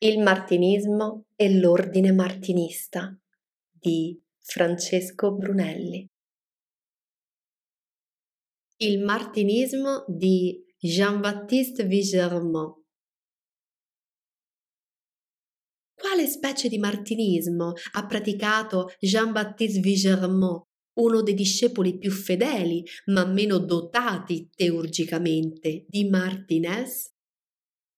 Il martinismo e l'ordine martinista di Francesco Brunelli. Il martinismo di Jean-Baptiste Vigermont. Quale specie di martinismo ha praticato Jean-Baptiste Vigermont, uno dei discepoli più fedeli ma meno dotati teurgicamente di Martinez?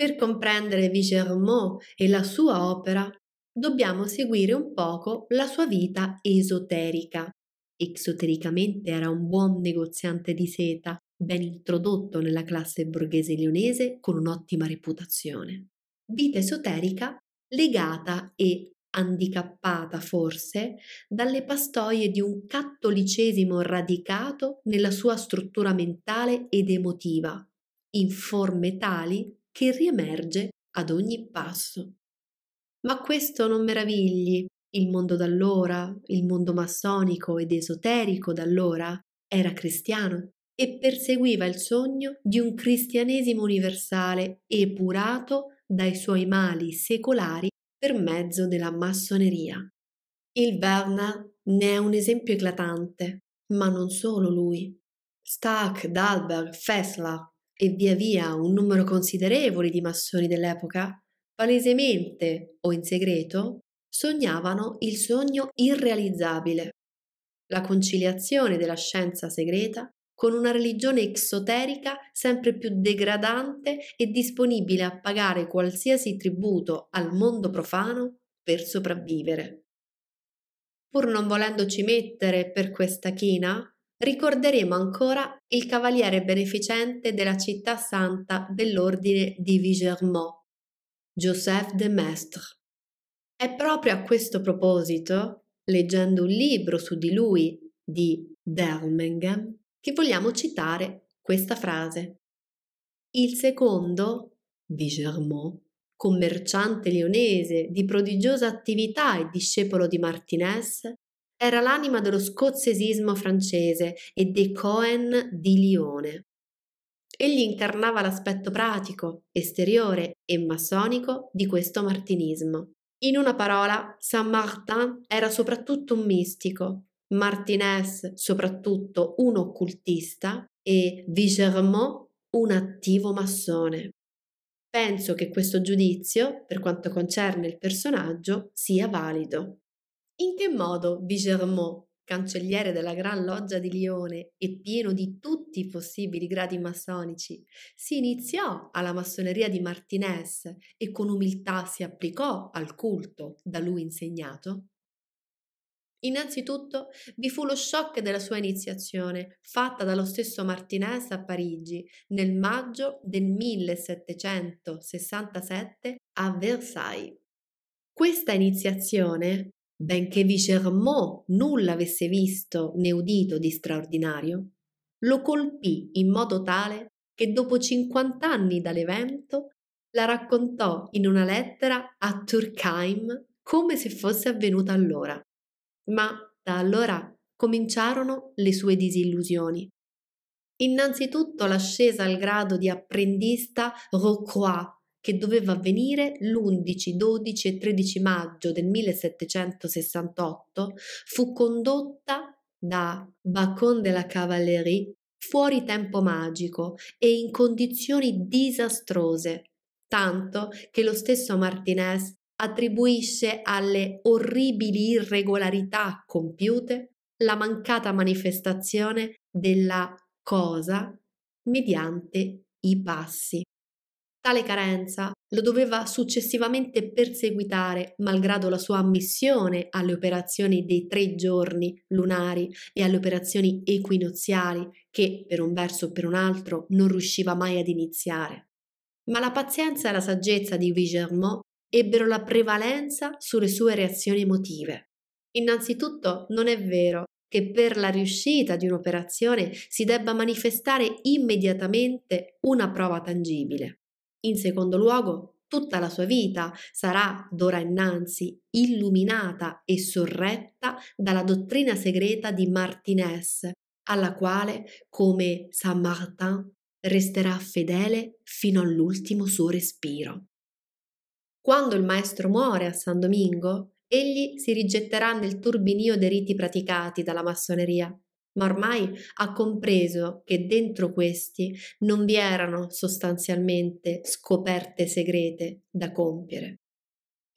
Per comprendere Vigermont e la sua opera, dobbiamo seguire un poco la sua vita esoterica. Esotericamente era un buon negoziante di seta, ben introdotto nella classe borghese lionese con un'ottima reputazione. Vita esoterica legata e handicappata forse dalle pastoie di un cattolicesimo radicato nella sua struttura mentale ed emotiva, in forme tali che riemerge ad ogni passo. Ma questo non meravigli. Il mondo d'allora, il mondo massonico ed esoterico d'allora, era cristiano e perseguiva il sogno di un cristianesimo universale epurato dai suoi mali secolari per mezzo della massoneria. Il Werner ne è un esempio eclatante, ma non solo lui. Stark, Dalberg, Fessler e via via un numero considerevole di massoni dell'epoca, palesemente o in segreto, sognavano il sogno irrealizzabile, la conciliazione della scienza segreta con una religione esoterica sempre più degradante e disponibile a pagare qualsiasi tributo al mondo profano per sopravvivere. Pur non volendoci mettere per questa china, ricorderemo ancora il cavaliere beneficente della città santa dell'ordine di Vigermont, Joseph de Maistre. È proprio a questo proposito, leggendo un libro su di lui di Dermingham, che vogliamo citare questa frase. Il secondo, Vigermont, commerciante lionese di prodigiosa attività e discepolo di Martinez, era l'anima dello scozzesismo francese e dei Cohen di Lione. Egli incarnava l'aspetto pratico, esteriore e massonico di questo martinismo. In una parola, Saint Martin era soprattutto un mistico, Martinez soprattutto un occultista e Vigermont un attivo massone. Penso che questo giudizio, per quanto concerne il personaggio, sia valido. In che modo Vigermont, cancelliere della Gran Loggia di Lione e pieno di tutti i possibili gradi massonici, si iniziò alla massoneria di Martinez e con umiltà si applicò al culto da lui insegnato? Innanzitutto vi fu lo shock della sua iniziazione, fatta dallo stesso Martinez a Parigi nel maggio del 1767 a Versailles. Questa iniziazione benché Vigermont nulla avesse visto né udito di straordinario, lo colpì in modo tale che dopo 50 anni dall'evento la raccontò in una lettera a Turkheim come se fosse avvenuta allora. Ma da allora cominciarono le sue disillusioni. Innanzitutto l'ascesa al grado di apprendista Rocroix che doveva avvenire l'11, 12 e 13 maggio del 1768, fu condotta da Bacon de la Cavallerie fuori tempo magico e in condizioni disastrose, tanto che lo stesso Martinez attribuisce alle orribili irregolarità compiute la mancata manifestazione della cosa mediante i passi. Tale carenza lo doveva successivamente perseguitare, malgrado la sua ammissione alle operazioni dei tre giorni lunari e alle operazioni equinoziali, che per un verso o per un altro non riusciva mai ad iniziare. Ma la pazienza e la saggezza di Vigermont ebbero la prevalenza sulle sue reazioni emotive. Innanzitutto non è vero che per la riuscita di un'operazione si debba manifestare immediatamente una prova tangibile. In secondo luogo, tutta la sua vita sarà d'ora innanzi illuminata e sorretta dalla dottrina segreta di Martinez, alla quale, come Saint Martin, resterà fedele fino all'ultimo suo respiro. Quando il maestro muore a San Domingo, egli si rigetterà nel turbinio dei riti praticati dalla massoneria ma ormai ha compreso che dentro questi non vi erano sostanzialmente scoperte segrete da compiere.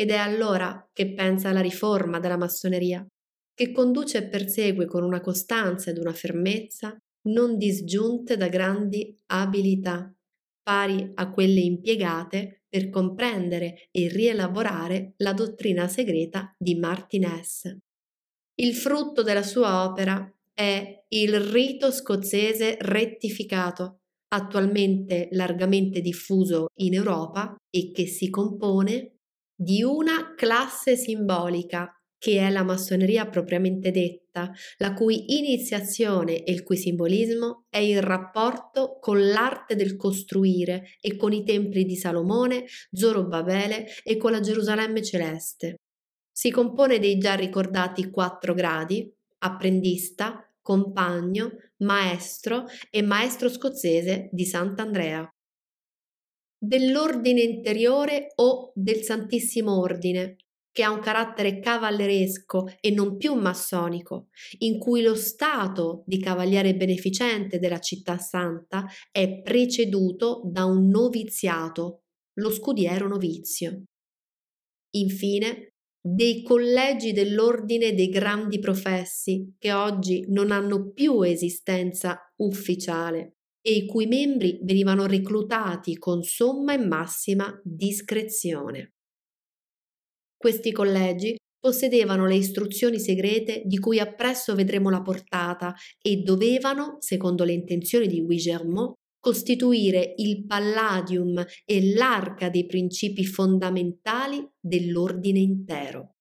Ed è allora che pensa alla riforma della massoneria, che conduce e persegue con una costanza ed una fermezza non disgiunte da grandi abilità, pari a quelle impiegate per comprendere e rielaborare la dottrina segreta di Martinez. Il frutto della sua opera è il rito scozzese rettificato, attualmente largamente diffuso in Europa e che si compone di una classe simbolica che è la massoneria propriamente detta, la cui iniziazione e il cui simbolismo è il rapporto con l'arte del costruire e con i templi di Salomone, Zorobabele e con la Gerusalemme celeste. Si compone dei già ricordati quattro gradi, apprendista, compagno, maestro e maestro scozzese di Sant'Andrea. Dell'ordine interiore o del Santissimo Ordine, che ha un carattere cavalleresco e non più massonico, in cui lo stato di cavaliere beneficente della città santa è preceduto da un noviziato, lo scudiero novizio. Infine, dei collegi dell'ordine dei grandi professi che oggi non hanno più esistenza ufficiale e i cui membri venivano reclutati con somma e massima discrezione. Questi collegi possedevano le istruzioni segrete di cui appresso vedremo la portata e dovevano, secondo le intenzioni di Wigermont, costituire il palladium e l'arca dei principi fondamentali dell'ordine intero.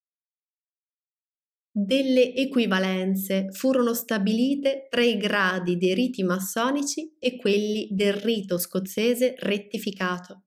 Delle equivalenze furono stabilite tra i gradi dei riti massonici e quelli del rito scozzese rettificato.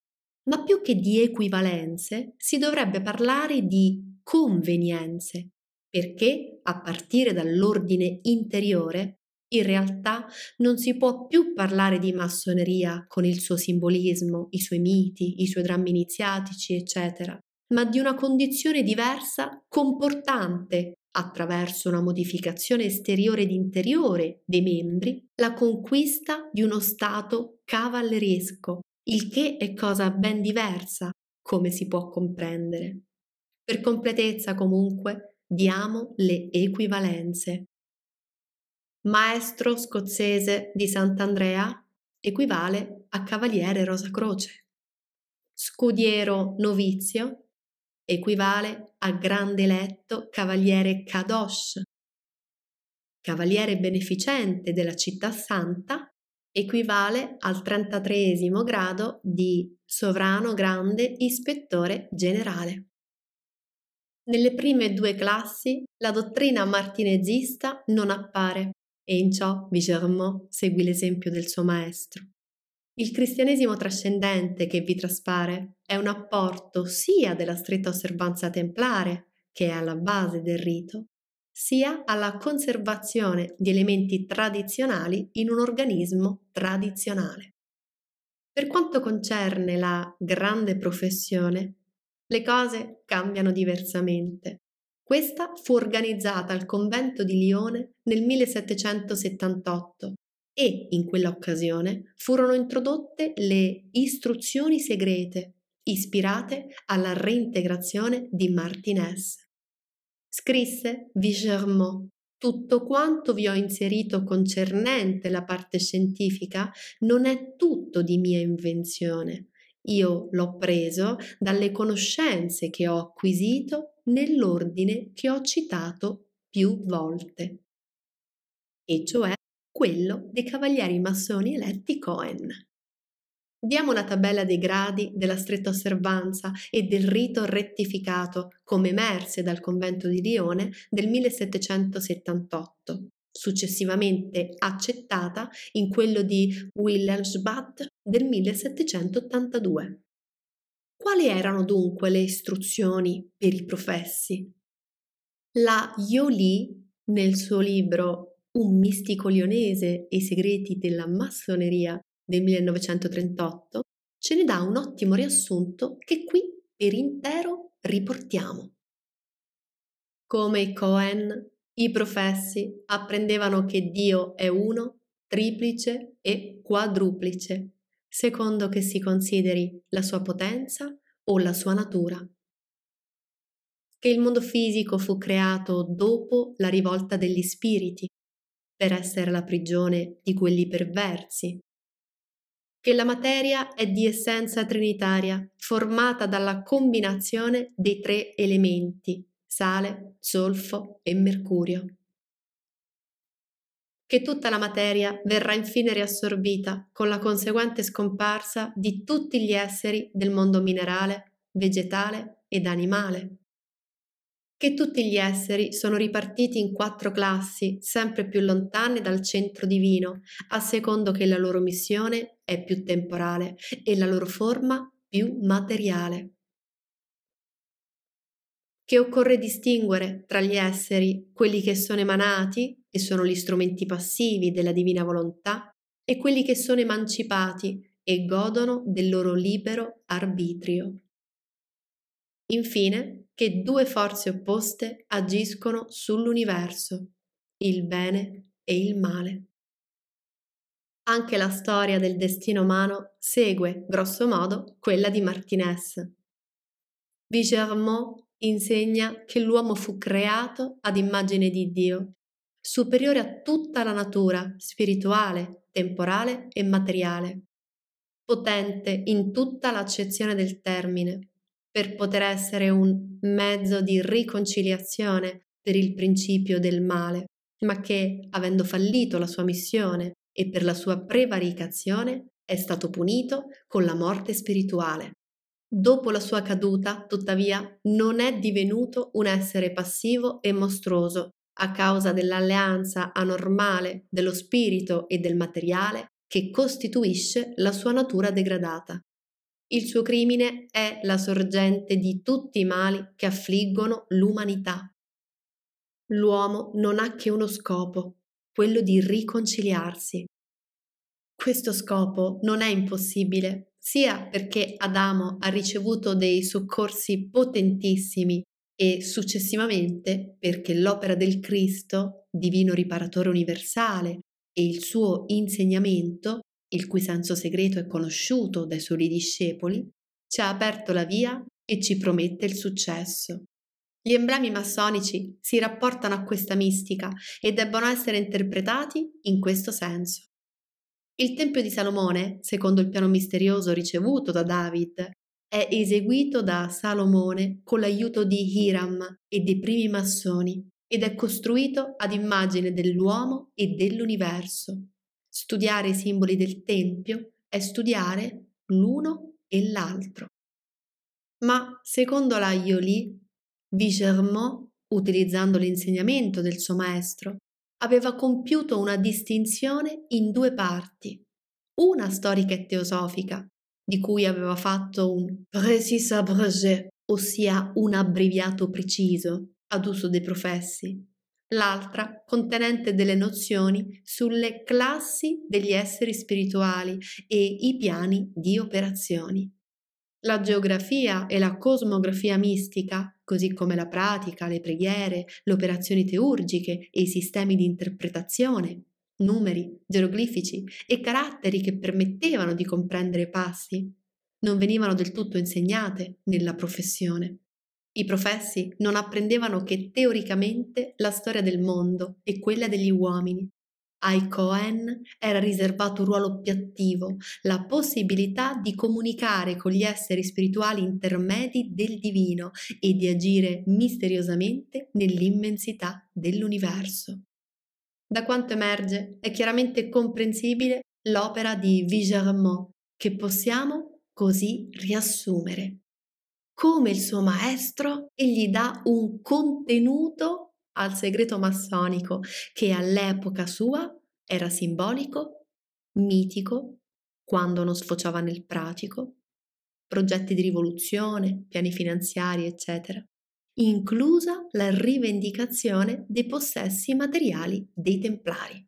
Ma più che di equivalenze si dovrebbe parlare di convenienze, perché a partire dall'ordine interiore in realtà non si può più parlare di massoneria con il suo simbolismo, i suoi miti, i suoi drammi iniziatici, eccetera, ma di una condizione diversa, comportante, attraverso una modificazione esteriore ed interiore dei membri, la conquista di uno stato cavalleresco, il che è cosa ben diversa, come si può comprendere. Per completezza, comunque, diamo le equivalenze maestro scozzese di Sant'Andrea equivale a cavaliere Rosa Croce. Scudiero novizio equivale a grande eletto cavaliere Kadosh. Cavaliere beneficente della città santa equivale al 33 grado di sovrano grande ispettore generale. Nelle prime due classi la dottrina martinezista non appare e in ciò Vigermont seguì l'esempio del suo maestro. Il cristianesimo trascendente che vi traspare è un apporto sia della stretta osservanza templare, che è alla base del rito, sia alla conservazione di elementi tradizionali in un organismo tradizionale. Per quanto concerne la grande professione, le cose cambiano diversamente. Questa fu organizzata al convento di Lione nel 1778 e in quell'occasione furono introdotte le istruzioni segrete ispirate alla reintegrazione di Martinez. Scrisse Vigermont tutto quanto vi ho inserito concernente la parte scientifica non è tutto di mia invenzione, io l'ho preso dalle conoscenze che ho acquisito nell'ordine che ho citato più volte, e cioè quello dei cavalieri massoni eletti Cohen. Diamo la tabella dei gradi della stretta osservanza e del rito rettificato come emerse dal convento di Lione del 1778 successivamente accettata in quello di Wilhelmsbad del 1782. Quali erano dunque le istruzioni per i professi? La Yoli, nel suo libro Un mistico lionese e i segreti della massoneria del 1938, ce ne dà un ottimo riassunto che qui per intero riportiamo. Come Cohen i professi apprendevano che Dio è uno, triplice e quadruplice, secondo che si consideri la sua potenza o la sua natura. Che il mondo fisico fu creato dopo la rivolta degli spiriti, per essere la prigione di quelli perversi. Che la materia è di essenza trinitaria, formata dalla combinazione dei tre elementi, sale, zolfo e mercurio. Che tutta la materia verrà infine riassorbita con la conseguente scomparsa di tutti gli esseri del mondo minerale, vegetale ed animale. Che tutti gli esseri sono ripartiti in quattro classi, sempre più lontane dal centro divino, a secondo che la loro missione è più temporale e la loro forma più materiale che occorre distinguere tra gli esseri quelli che sono emanati, e sono gli strumenti passivi della divina volontà, e quelli che sono emancipati e godono del loro libero arbitrio. Infine, che due forze opposte agiscono sull'universo, il bene e il male. Anche la storia del destino umano segue, grosso modo, quella di Martinez. Vigermont insegna che l'uomo fu creato ad immagine di Dio, superiore a tutta la natura, spirituale, temporale e materiale, potente in tutta l'accezione del termine, per poter essere un mezzo di riconciliazione per il principio del male, ma che, avendo fallito la sua missione e per la sua prevaricazione, è stato punito con la morte spirituale. Dopo la sua caduta, tuttavia, non è divenuto un essere passivo e mostruoso a causa dell'alleanza anormale dello spirito e del materiale che costituisce la sua natura degradata. Il suo crimine è la sorgente di tutti i mali che affliggono l'umanità. L'uomo non ha che uno scopo, quello di riconciliarsi. Questo scopo non è impossibile sia perché Adamo ha ricevuto dei soccorsi potentissimi e successivamente perché l'opera del Cristo, divino riparatore universale, e il suo insegnamento, il cui senso segreto è conosciuto dai suoi discepoli, ci ha aperto la via e ci promette il successo. Gli emblemi massonici si rapportano a questa mistica e debbono essere interpretati in questo senso. Il Tempio di Salomone, secondo il piano misterioso ricevuto da David, è eseguito da Salomone con l'aiuto di Hiram e dei primi massoni ed è costruito ad immagine dell'uomo e dell'universo. Studiare i simboli del Tempio è studiare l'uno e l'altro. Ma secondo la Jolie, Vigermont, utilizzando l'insegnamento del suo maestro, aveva compiuto una distinzione in due parti, una storica e teosofica, di cui aveva fatto un précis abrégé, ossia un abbreviato preciso, ad uso dei professi, l'altra contenente delle nozioni sulle classi degli esseri spirituali e i piani di operazioni. La geografia e la cosmografia mistica così come la pratica, le preghiere, le operazioni teurgiche e i sistemi di interpretazione, numeri, geroglifici e caratteri che permettevano di comprendere i passi, non venivano del tutto insegnate nella professione. I professi non apprendevano che teoricamente la storia del mondo e quella degli uomini ai Cohen era riservato un ruolo più attivo, la possibilità di comunicare con gli esseri spirituali intermedi del divino e di agire misteriosamente nell'immensità dell'universo. Da quanto emerge è chiaramente comprensibile l'opera di Vigermont, che possiamo così riassumere. Come il suo maestro, egli dà un contenuto al segreto massonico che all'epoca sua era simbolico, mitico, quando non sfociava nel pratico, progetti di rivoluzione, piani finanziari, eccetera, inclusa la rivendicazione dei possessi materiali dei templari.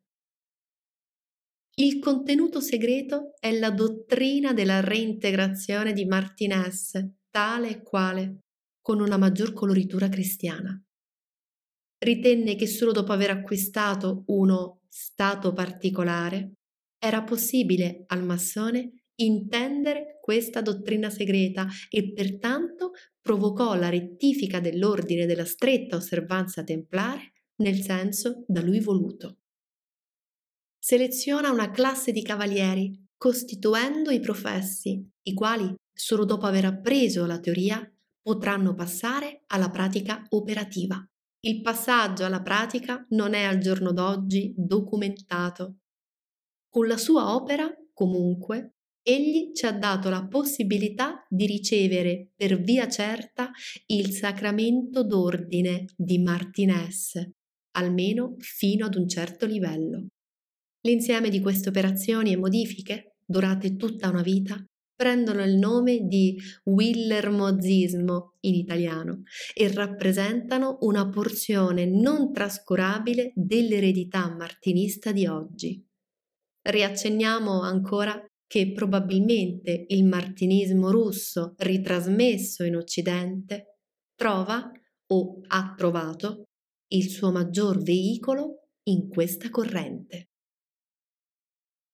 Il contenuto segreto è la dottrina della reintegrazione di Martinez, tale e quale, con una maggior coloritura cristiana ritenne che solo dopo aver acquistato uno stato particolare era possibile al massone intendere questa dottrina segreta e pertanto provocò la rettifica dell'ordine della stretta osservanza templare nel senso da lui voluto. Seleziona una classe di cavalieri, costituendo i professi, i quali, solo dopo aver appreso la teoria, potranno passare alla pratica operativa. Il passaggio alla pratica non è al giorno d'oggi documentato. Con la sua opera, comunque, egli ci ha dato la possibilità di ricevere per via certa il sacramento d'ordine di Martinez, almeno fino ad un certo livello. L'insieme di queste operazioni e modifiche, durate tutta una vita, prendono il nome di willermozismo in italiano e rappresentano una porzione non trascurabile dell'eredità martinista di oggi. Riaccenniamo ancora che probabilmente il martinismo russo ritrasmesso in Occidente trova o ha trovato il suo maggior veicolo in questa corrente.